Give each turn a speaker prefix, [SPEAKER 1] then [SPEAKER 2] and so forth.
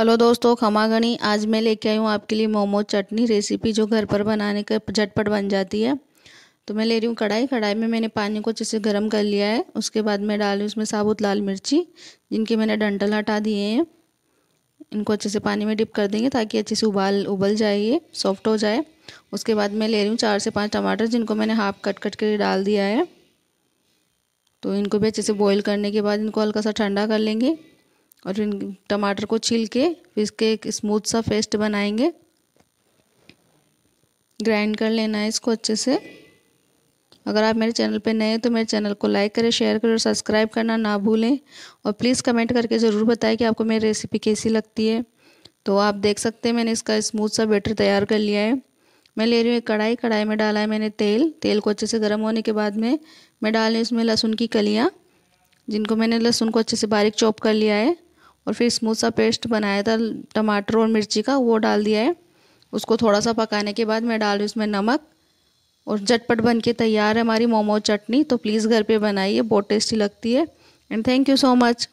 [SPEAKER 1] hello दोस्तों खमागणी आज मैं लेके आई हूँ आपके लिए मोमो चटनी रेसिपी जो घर पर बनाने का झटपट बन जाती है तो मैं ले रही हूँ कढ़ाई कढ़ाई में मैंने पानी को अच्छे से गर्म कर लिया है उसके बाद मैं डाल रही हूँ उसमें साबुत लाल मिर्ची जिनके मैंने डंटल हटा दिए हैं इनको अच्छे से पानी में डिप कर देंगे ताकि अच्छे से उबाल उबल जाइए सॉफ्ट हो जाए उसके बाद मैं ले रही हूँ चार से पाँच टमाटर जिनको मैंने हाफ कट कट कर डाल दिया है तो इनको भी अच्छे से बॉईल करने के बाद इनको हल्का सा ठंडा कर लेंगे और इन टमाटर को छील के इसके एक स्मूथ सा पेस्ट बनाएंगे ग्राइंड कर लेना है इसको अच्छे से अगर आप मेरे चैनल पे नए हैं तो मेरे चैनल को लाइक करें शेयर करें और सब्सक्राइब करना ना भूलें और प्लीज़ कमेंट करके ज़रूर बताएं कि आपको मेरी रेसिपी कैसी लगती है तो आप देख सकते हैं मैंने इसका स्मूथ सा बैटर तैयार कर लिया है मैं ले रही हूँ एक कढ़ाई कढ़ाई में डाला है मैंने तेल तेल को अच्छे से गर्म होने के बाद में मैं डाल रही हूँ इसमें लहसुन की कलियाँ जिनको मैंने लहसुन को अच्छे से बारीक चॉप कर लिया है और फिर स्मूथ सा पेस्ट बनाया था टमाटर और मिर्ची का वो डाल दिया है उसको थोड़ा सा पकाने के बाद मैं डाल रही उसमें नमक और झटपट बन के तैयार है हमारी मोमो चटनी तो प्लीज़ घर पे बनाइए बहुत टेस्टी लगती है and thank you so much